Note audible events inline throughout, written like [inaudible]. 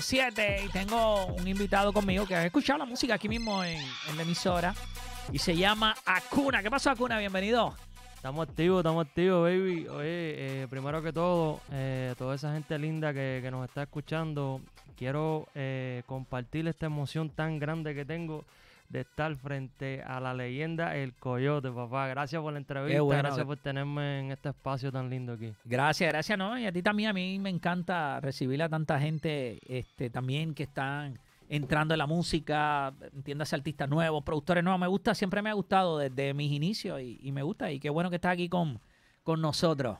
7 y tengo un invitado conmigo que ha escuchado la música aquí mismo en, la emisora y se llama Acuna. ¿Qué pasó, Acuna? Bienvenido. Estamos activos, estamos activos, baby. Oye, eh, primero que todo, eh, toda esa gente linda que, nos está escuchando, quiero eh, compartir esta emoción tan grande que tengo de estar frente a la leyenda El Coyote, papá. Gracias por la entrevista, gracias por tenerme en este espacio tan lindo aquí. Gracias, gracias, ¿no? Y a ti también, a mí me encanta recibir a tanta gente este, también que están entrando en la música, entiéndase artistas nuevos, productores nuevos. Me gusta, siempre me ha gustado desde mis inicios y, me gusta. Y qué bueno que estás aquí con, con nosotros.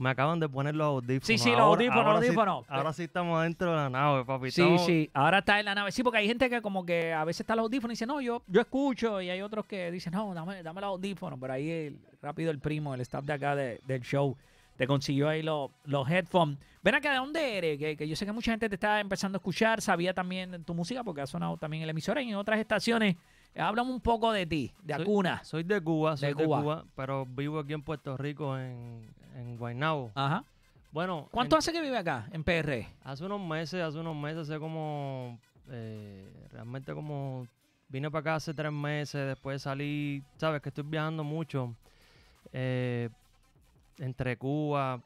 Me acaban de poner los audífonos. Sí, sí, los audífonos, los audífonos. ahora sí estamos dentro de la nave, papi. Sí, sí, ahora está en la nave. Sí, porque hay gente que como que a veces está los audífonos y dice, no, yo, yo escucho. Y hay otros que dicen, no, dame, dame los audífonos. Pero ahí rápido el primo, el staff de acá del show, te consiguió ahí los, los headphones. Ven acá, ¿de dónde eres? Que, que, yo sé que mucha gente te está empezando a escuchar, sabía también tu música porque ha sonado también en el emisora en otras estaciones. Háblame un poco de ti, de Acuna. Soy, de Cuba, soy de Cuba. pero vivo aquí en Puerto Rico, en, en Guaynabo. Ajá. Bueno. ¿Cuánto hace que vive acá, en PR? E? Hace unos meses, hace unos meses, hace como. Eh, realmente como. Vine para acá hace tres meses, después salí. Sabes que estoy viajando mucho. Eh, entre Cuba,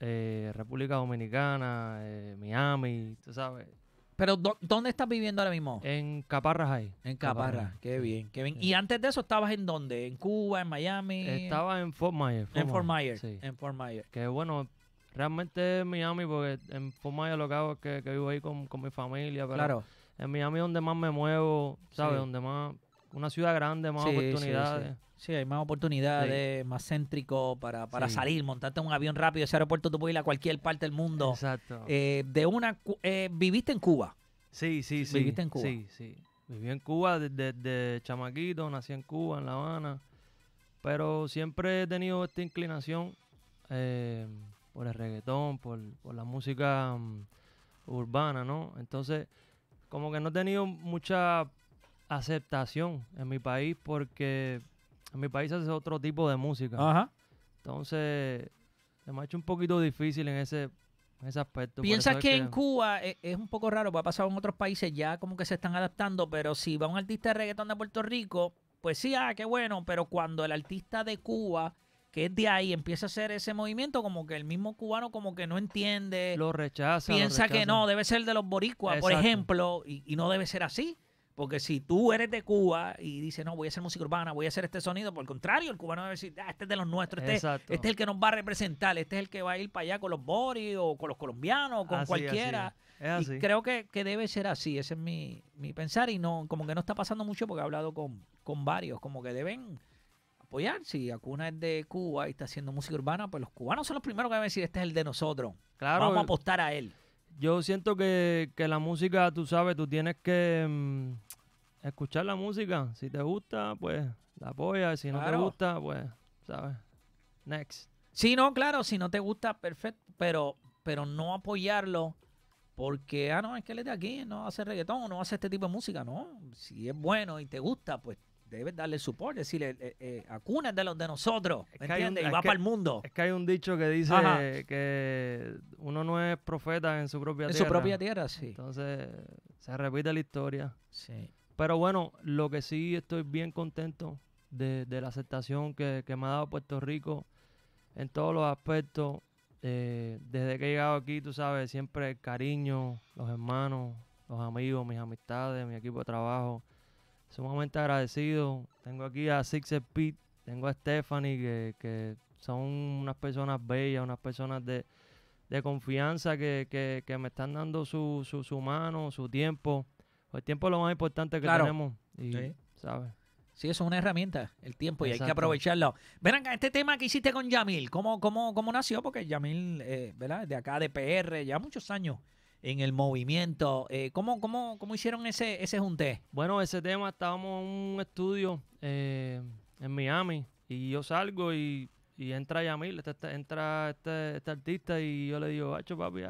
eh, República Dominicana, Miami, tú sabes. Pero ¿dónde estás viviendo ahora mismo? En Caparras ahí. En Caparras, qué bien, qué bien. ¿Y antes de eso estabas en dónde? ¿En Cuba, en Miami? Estaba en Fort Myers. en Fort Myers, sí. en Fort Myers. Que bueno, realmente en Miami, porque en Fort Myers lo que hago es que, vivo ahí con, mi familia. Pero claro. En Miami es donde más me muevo, ¿sabes? Donde más una ciudad grande, más oportunidades. Sí, hay más oportunidades, más céntrico para, para salir, montarte un avión rápido. Ese aeropuerto tú puedes ir a cualquier parte del mundo. Exacto. Eh, de una, eh, ¿Viviste en Cuba? Sí, sí, sí. ¿Viviste en Cuba? Sí, sí. Viví en Cuba desde, chamaquito, nací en Cuba, en La Habana. Pero siempre he tenido esta inclinación eh, por el reggaetón, por, la música mm, urbana, ¿no? Entonces, como que no he tenido mucha aceptación en mi país porque en mi país hace otro tipo de música. Entonces, se me ha hecho un poquito difícil en ese, en ese aspecto. Piensas que, en Cuba e, es, un poco raro, porque ha pasado en otros países ya como que se están adaptando, pero si va un artista de reggaetón de Puerto Rico, pues sí, ah, qué bueno, pero cuando el artista de Cuba que es de ahí, empieza a hacer ese movimiento, como que el mismo cubano como que no entiende. Lo rechaza. Piensa que no, debe ser de los boricuas, por ejemplo, y no debe ser así. Porque si tú eres de Cuba y dices, no, voy a hacer música urbana, voy a hacer este sonido, por el contrario, el cubano debe decir, ah, este es de los nuestros, este, este, es el que nos va a representar, este es el que va a ir para allá con los boris o con los colombianos, con cualquiera. y creo que, debe ser así, ese es mi, pensar y no como que no está pasando mucho porque he hablado con, con varios, como que deben apoyar. Si Acuna es de Cuba y está haciendo música urbana, pues los cubanos son los primeros que deben decir, este es el de nosotros, claro, vamos a apostar a él. Yo siento que, la música, tú sabes, tú tienes que... Mm, escuchar la música. Si te gusta, pues la apoya. Si no te gusta, pues, ¿sabes? Next. Sí, no, claro, si no te gusta, perfecto. Pero, pero no apoyarlo porque, ah, no, es que él es de aquí, no hace reggaetón, no hace este tipo de música. No, si es bueno y te gusta, pues debes darle support, decirle, eh, eh, eh de los de nosotros, ¿me y va para el mundo. Es que hay un dicho que dice que uno no es profeta en su propia tierra. En su propia tierra, sí. Entonces, se repite la historia. Sí. Pero bueno, lo que sí estoy bien contento de, la aceptación que, me ha dado Puerto Rico en todos los aspectos. Eh, desde que he llegado aquí, tú sabes, siempre el cariño, los hermanos, los amigos, mis amistades, mi equipo de trabajo. Sumamente agradecido. Tengo aquí a Six Speed, tengo a Stephanie, que, son unas personas bellas, unas personas de, confianza que, me están dando su, su mano, su tiempo. El pues tiempo es lo más importante que tenemos. Y, sí. Sí, eso es una herramienta, el tiempo, y hay que aprovecharlo. Verán, este tema que hiciste con Yamil, ¿cómo, cómo, cómo nació? Porque Yamil, eh, ¿verdad? De acá, de PR, ya muchos años en el movimiento. Eh, ¿cómo, cómo, cómo, hicieron ese, ese junté? Bueno, ese tema, estábamos en un estudio eh, en Miami, y yo salgo y, entra Yamil, este, este, entra este, este, artista, y yo le digo, hacho papi,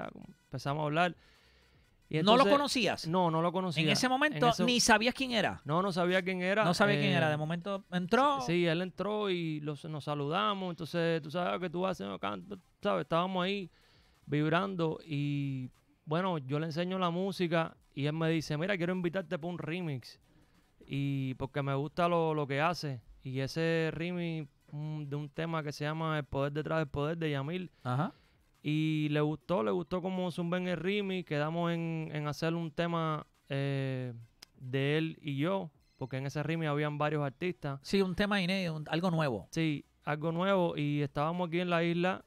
empezamos a hablar. ¿No lo conocías? No, no lo conocía. En ese momento ni sabías quién era. No, no sabía quién era. No sabía quién era. Eh, de momento entró. Sí, él entró y nos saludamos. Entonces, tú sabes que tú haces. canto, ¿sabes? Estábamos ahí vibrando y bueno, yo le enseño la música y él me dice, mira, quiero invitarte para un remix. Y porque me gusta lo, lo que hace. Y ese remix mm, de un tema que se llama El Poder detrás del Poder de Yamil. Ajá y le gustó, le gustó como zumbé en el Rimi. Quedamos en, hacer un tema eh, de él y yo, porque en ese Rimi habían varios artistas. Sí, un tema inédito, algo nuevo. Sí, algo nuevo. Y estábamos aquí en la isla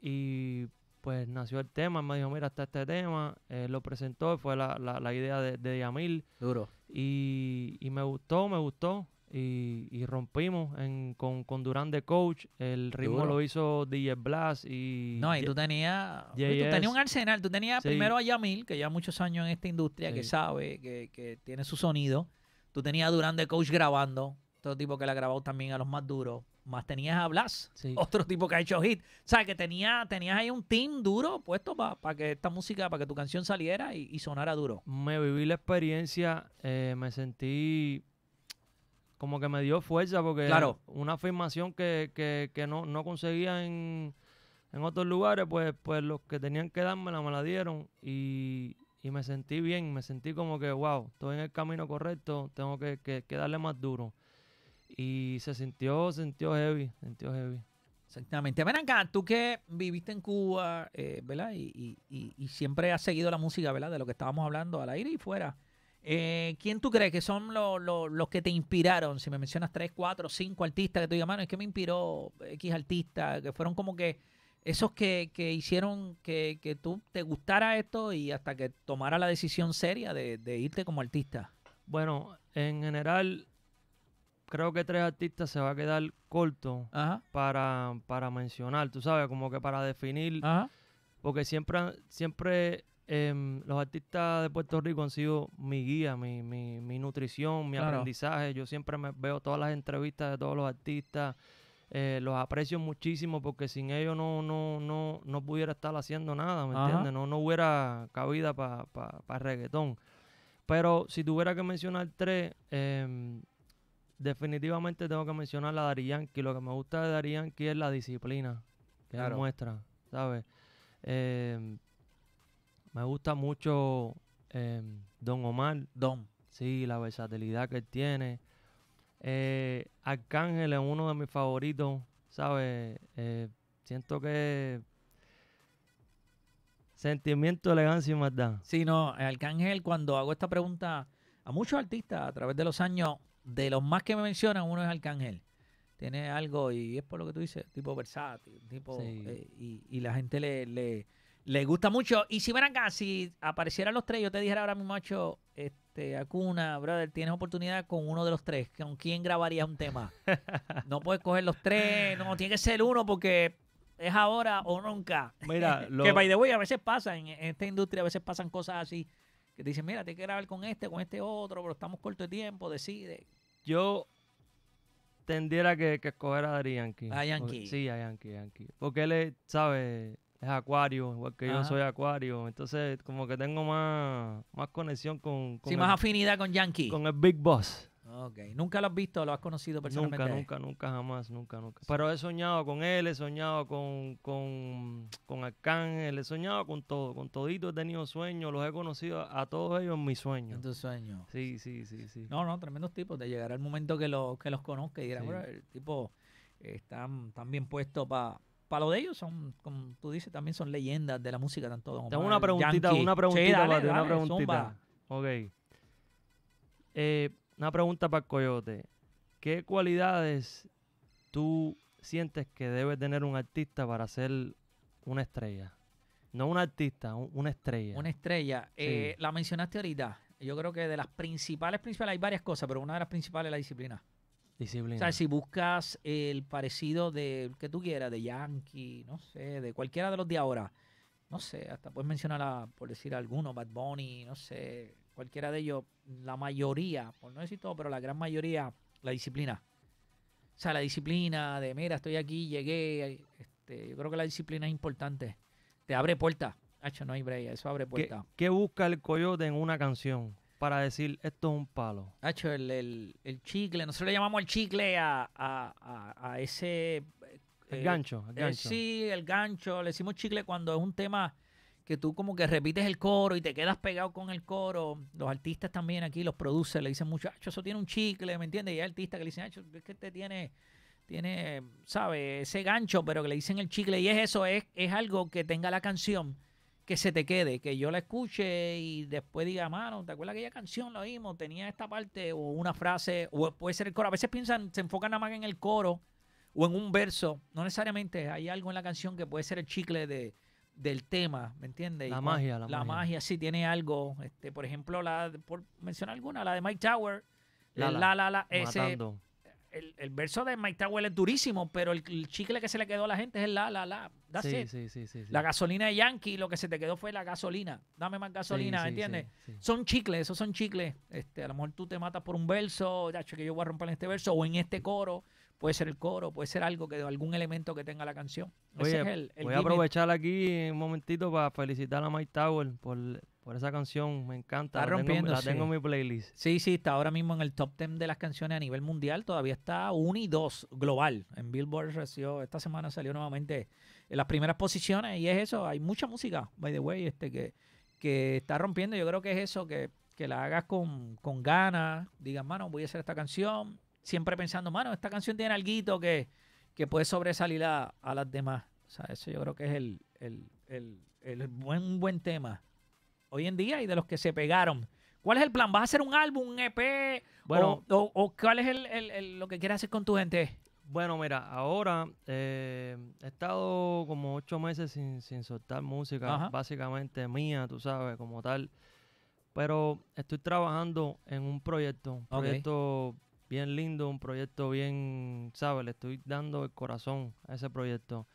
y pues nació el tema. Me dijo, mira, está este tema. Eh, lo presentó, fue la, idea de, de Yamil. Duro. Y, y me gustó, me gustó y, rompimos con, Durán de coach. El ritmo lo hizo DJ Blas y... No, y tú tenías, tú un arsenal. Tú tenías primero a Yamil, que ya muchos años en esta industria, que sabe, que, tiene su sonido. Tú tenías a Durán de coach grabando. Otro tipo que le ha grabado también a los más duros. Más tenías a Blas, otro tipo que ha hecho hit. O sea, que tenía, tenías ahí un team duro puesto para que esta música, para que tu canción saliera y, sonara duro. Me viví la experiencia, eh, me sentí como que me dio fuerza porque una afirmación que, no, conseguía en, otros lugares, pues, pues los que tenían que dármela me la dieron y, y, me sentí bien, me sentí como que, wow, estoy en el camino correcto, tengo que, que, darle más duro. Y se sintió, sintió heavy, sintió heavy. Exactamente. ver acá, tú que viviste en Cuba, eh, ¿verdad? Y, y, siempre has seguido la música, ¿verdad? De lo que estábamos hablando al aire y fuera. Eh, ¿Quién tú crees que son los que te inspiraron? Si me mencionas tres, cuatro, cinco artistas que te llamaron, mano, es que me inspiró X artista, que fueron como que esos que, hicieron que, tú te gustara esto y hasta que tomara la decisión seria de, irte como artista. Bueno, en general, creo que tres artistas se va a quedar corto para, para mencionar, tú sabes, como que para definir. Porque siempre, siempre Em, los artistas de Puerto Rico han sido mi guía, mi, nutrición, mi aprendizaje. Yo siempre me veo todas las entrevistas de todos los artistas. Eh, los aprecio muchísimo porque sin ellos no, no, no, pudiera estar haciendo nada, ¿me entiendes? No, no hubiera cabida para reggaetón. Pero si tuviera que mencionar tres, em, definitivamente tengo que mencionar la Dari Yankee. Lo que me gusta de Dari es la disciplina que muestra, ¿sabes? Em, me gusta mucho em, Don Omar. Don. Sí, la versatilidad que tiene. Eh, Arcángel es uno de mis favoritos, ¿sabes? Eh, siento que Sentimiento, elegancia y maldad. Sí, no, Arcángel, cuando hago esta pregunta a muchos artistas a través de los años, de los más que me mencionan, uno es Arcángel. Tiene algo, y es por lo que tú dices, tipo versátil, tipo. Eh, y, la gente le, le, le gusta mucho. Y si ven acá, si aparecieran los tres, yo te dijera ahora mi macho, este, Acuna, brother, tienes oportunidad con uno de los tres. ¿Con quién grabarías un tema? [laughs] No puedes coger los tres, no, tiene que ser uno porque es ahora o nunca. Mira, [laughs] lo... que by the way, a veces pasa, en, esta industria a veces pasan cosas así, que te dicen, mira, tienes que grabar con este, con este otro, pero estamos corto de tiempo, decide. Yo tendría que, escoger a Yankee. A Yankee. sí, a Yankee, Yankee. Porque él, ¿sabes? es acuario, igual que yo soy acuario. Entonces, como que tengo más, más conexión con... sí, más afinidad con Yankee. Con el Big Boss. Ok, ¿nunca lo has visto? ¿Lo has conocido personalmente? Nunca, nunca, nunca, jamás, nunca, nunca. Pero he soñado con él, he soñado con, con, con Arcángel, he soñado con todo, con todito he tenido sueños, los he conocido a, todos ellos en mis sueños. En tus sueños. Sí, sí, sí, sí. No, no, tremendos tipos. Te llegará el momento que, lo, que los conozca y dirán, bueno, el tipo eh, están, están bien puesto para para lo de ellos son, como tú dices, también son leyendas de la música, tanto Don Tengo una preguntita, una preguntita, una preguntita. Ok. Eh, una pregunta para Coyote. ¿Qué cualidades tú sientes que debe tener un artista para ser una estrella? No un artista, una estrella. Una estrella. Eh, la mencionaste ahorita. Yo creo que de las principales, principales, hay varias cosas, pero una de las principales es la disciplina. Disciplina. O sea, si buscas el parecido de que tú quieras, de Yankee, no sé, de cualquiera de los de ahora, no sé, hasta puedes mencionar, a, por decir alguno, Bad Bunny, no sé, cualquiera de ellos, la mayoría, por no decir todo, pero la gran mayoría, la disciplina. O sea, la disciplina de, mira, estoy aquí, llegué, este, yo creo que la disciplina es importante. Te abre puerta, Hacho, no hay breya, eso abre puerta. ¿Qué, busca el coyote en una canción? para decir esto es un palo? Hacho, el, el, chicle, nosotros le llamamos el chicle a, ese... Eh, el eh, gancho, sí, el gancho, le decimos chicle cuando es un tema que tú como que repites el coro y te quedas pegado con el coro. Los artistas también aquí, los producers, le dicen muchachos, eso tiene un chicle, ¿me entiendes? Y hay artistas que le dicen, es que te este tiene, tiene, ¿sabes? Ese gancho, pero que le dicen el chicle. Y es eso, es, es algo que tenga la canción que se te quede, que yo la escuche y después diga, mano, ¿te acuerdas aquella canción? Lo oímos, tenía esta parte o una frase, o puede ser el coro. A veces piensan, se enfocan nada más en el coro o en un verso. No necesariamente, hay algo en la canción que puede ser el chicle de, del tema, ¿me entiendes? La magia, la, la magia. sí tiene algo. Este, por ejemplo, la, por mencionar alguna, la de Mike Tower, la la la, la, la ese, el, verso de Mike Tower es durísimo, pero el, chicle que se le quedó a la gente es el la, la, la. sí, Sí, sí, La gasolina de Yankee, lo que se te quedó fue la gasolina. Dame más gasolina, ¿entiendes? son chicles, esos son chicles. Este, a lo mejor tú te matas por un verso, ya que yo voy a romper en este verso, o en este coro. Puede ser el coro, puede ser algo que algún elemento que tenga la canción. voy a aprovechar aquí un momentito para felicitar a Mike Tower por por esa canción me encanta. Está rompiendo. la tengo en mi playlist. Sí, sí, está ahora mismo en el top 10 de las canciones a nivel mundial. Todavía está 1 y 2 global. En Billboard recibió, esta semana salió nuevamente en las primeras posiciones y es eso. Hay mucha música, by the way, este que, que está rompiendo. Yo creo que es eso, que, la hagas con, ganas. Digas, mano, voy a hacer esta canción. Siempre pensando, mano, esta canción tiene algo que, puede sobresalir a, las demás. O sea, eso yo creo que es el, el buen, buen tema hoy en día y de los que se pegaron. ¿Cuál es el plan? ¿Vas a hacer un álbum, un EP? Bueno, o, cuál es lo que quieres hacer con tu gente? Bueno, mira, ahora eh, he estado como ocho meses sin, soltar música, básicamente mía, tú sabes, como tal. Pero estoy trabajando en un proyecto, un proyecto bien lindo, un proyecto bien, ¿sabes? Le estoy dando el corazón a ese proyecto.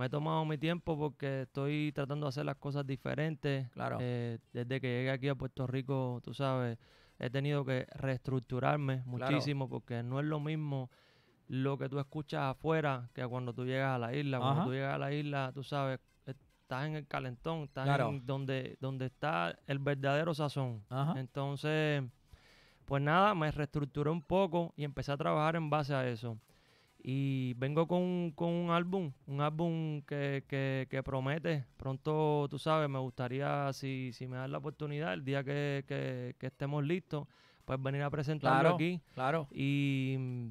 Me he tomado mi tiempo porque estoy tratando de hacer las cosas diferentes. Claro. Eh, desde que llegué aquí a Puerto Rico, tú sabes, he tenido que reestructurarme muchísimo porque no es lo mismo lo que tú escuchas afuera que cuando tú llegas a la isla. Cuando tú llegas a la isla, tú sabes, estás en el calentón, estás en donde, donde está el verdadero sazón. Entonces, pues nada, me reestructuré un poco y empecé a trabajar en base a eso. Y vengo con, un álbum, un álbum que, promete. Pronto, tú sabes, me gustaría, si, si me das la oportunidad, el día que, estemos listos, pues venir a presentarlo aquí. Claro. Y,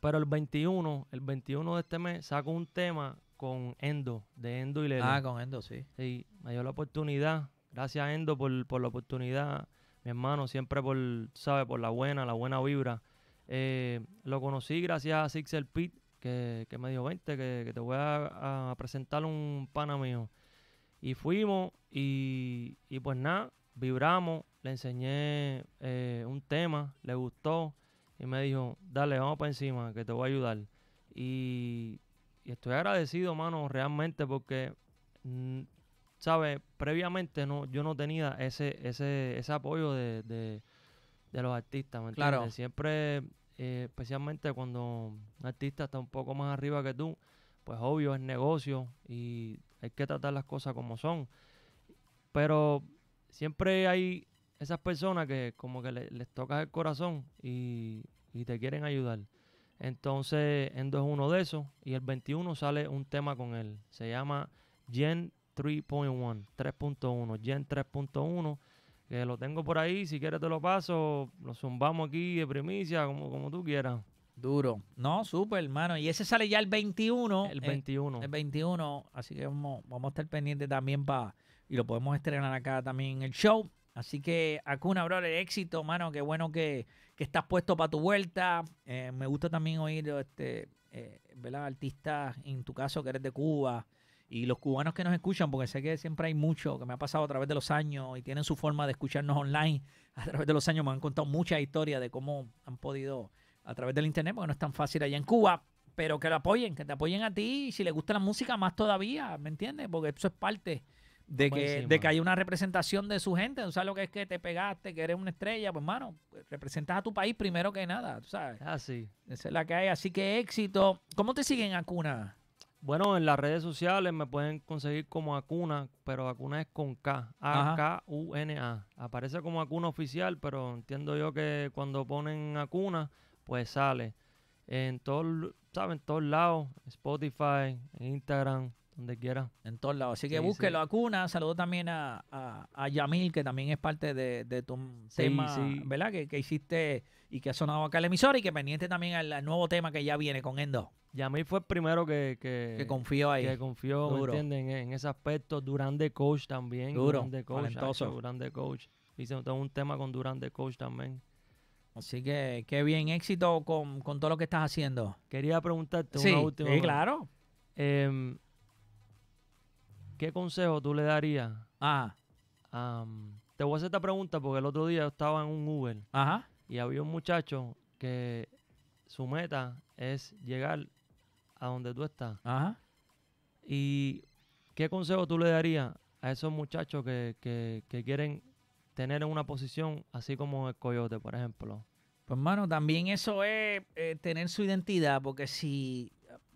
pero el 21, el 21 de este mes, saco un tema con Endo, de Endo y Lele. Ah, con Endo, sí. Sí, me dio la oportunidad. Gracias, Endo, por, por la oportunidad. Mi hermano, siempre por, sabes, por la buena, la buena vibra. Eh, lo conocí gracias a Sixel Pit que, me dijo, vente, que, te voy a, presentar un pana mío. Y fuimos y, pues nada, vibramos, le enseñé eh, un tema, le gustó y me dijo, dale, vamos para encima, que te voy a ayudar. Y, estoy agradecido, hermano realmente porque, mm, ¿sabes? Previamente no, yo no tenía ese, ese, ese apoyo de de los artistas, Siempre, eh, especialmente cuando un artista está un poco más arriba que tú, pues obvio es negocio y hay que tratar las cosas como son. Pero siempre hay esas personas que como que les tocas el corazón y, y te quieren ayudar. Entonces, Endo es uno de esos. Y el 21 sale un tema con él. Se llama Gen 3.1, 3.1, Gen 3.1 que lo tengo por ahí, si quieres te lo paso, lo zumbamos aquí de primicia, como, como tú quieras. Duro. No, súper, hermano. Y ese sale ya el 21. El 21. Eh, el, 21. Así que vamos, vamos a estar pendientes también para... Y lo podemos estrenar acá también en el show. Así que, Acuna, el éxito, mano. Qué bueno que, estás puesto para tu vuelta. Eh, me gusta también oír, este, eh, ¿verdad? Artistas, en tu caso, que eres de Cuba. Y los cubanos que nos escuchan, porque sé que siempre hay mucho que me ha pasado a través de los años y tienen su forma de escucharnos online, a través de los años me han contado muchas historias de cómo han podido a través del internet, porque no es tan fácil allá en Cuba, pero que lo apoyen, que te apoyen a ti y si les gusta la música más todavía, ¿me entiendes? Porque eso es parte de que, de hay una representación de su gente. ¿Tú sabes lo que es que te pegaste, que eres una estrella? Pues, hermano, representas a tu país primero que nada, ¿tú sabes? Así. Ah, Esa es la que hay. Así que éxito. ¿Cómo te siguen, a cuna? Bueno, en las redes sociales me pueden conseguir como Acuna, pero Acuna es con K, A-K-U-N-A. Aparece como Acuna oficial, pero entiendo yo que cuando ponen Acuna, pues sale. En todos, ¿saben? todos lados, Spotify, Instagram, donde quiera. En todos lados. Así que búsquelo Saludo también a, Yamil, que también es parte de, de tu tema, ¿verdad? Que, hiciste y que ha sonado acá en emisor y que pendiente también al, nuevo tema que ya viene con Endo. Yamil fue el primero que, que, confió ahí. Que confió, entienden? En, ese aspecto. Durán de coach también. Duro. de coach. de coach. Hice un tema con Durán de coach también. Así que qué bien, éxito con, todo lo que estás haciendo. Quería preguntarte una última. Sí, claro. Eh, ¿Qué consejo tú le darías? Ah, te voy a hacer esta pregunta porque el otro día yo estaba en un Uber. Ajá. Y había un muchacho que su meta es llegar a donde tú estás. Ajá. ¿Y qué consejo tú le darías a esos muchachos que, quieren tener una posición así como el coyote, por ejemplo? Pues, hermano, también eso es eh, tener su identidad, porque si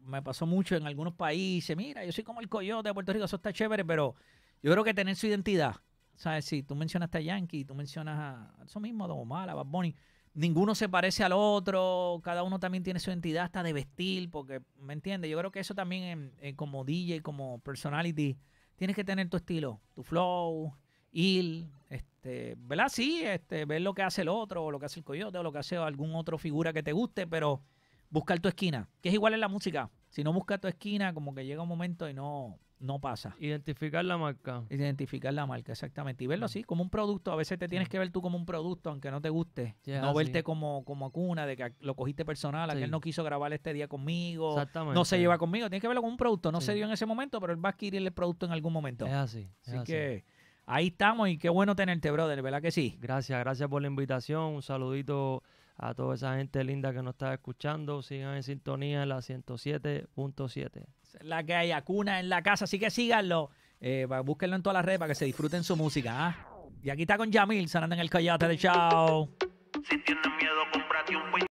me pasó mucho en algunos países. Mira, yo soy como el coyote de Puerto Rico, eso está chévere, pero yo creo que tener su identidad. ¿Sabes? Si tú mencionas a Yankee, tú mencionas a eso mismo, a Don a Bad Bunny, ninguno se parece al otro, cada uno también tiene su identidad hasta de vestir, porque, ¿me entiendes? Yo creo que eso también en, como DJ, como personality, tienes que tener tu estilo, tu flow, il, este, ¿verdad? Sí, este, ver lo que hace el otro, o lo que hace el coyote, o lo que hace algún otro figura que te guste, pero buscar tu esquina, que es igual en la música. Si no buscas tu esquina, como que llega un momento y no, no pasa. Identificar la marca. Identificar la marca, exactamente. Y verlo así, como un producto. A veces te tienes mm. que ver tú como un producto, aunque no te guste. no verte como, como cuna, de que lo cogiste personal, que él no quiso grabar este día conmigo. Exactamente. No se lleva conmigo. Tienes que verlo como un producto. No se dio en ese momento, pero él va a adquirir el producto en algún momento. así. Es así, así. que ahí estamos y qué bueno tenerte, brother. ¿Verdad que sí? Gracias, gracias por la invitación. Un saludito a toda esa gente linda que nos está escuchando. Sigan en sintonía en la 107.7. La que hay cuna en la casa, así que síganlo. Eh, búsquenlo en todas las redes para que se disfruten su música. ¿ah? Y aquí está con Yamil, sanando en el coyote de chao. Si miedo, cómprate un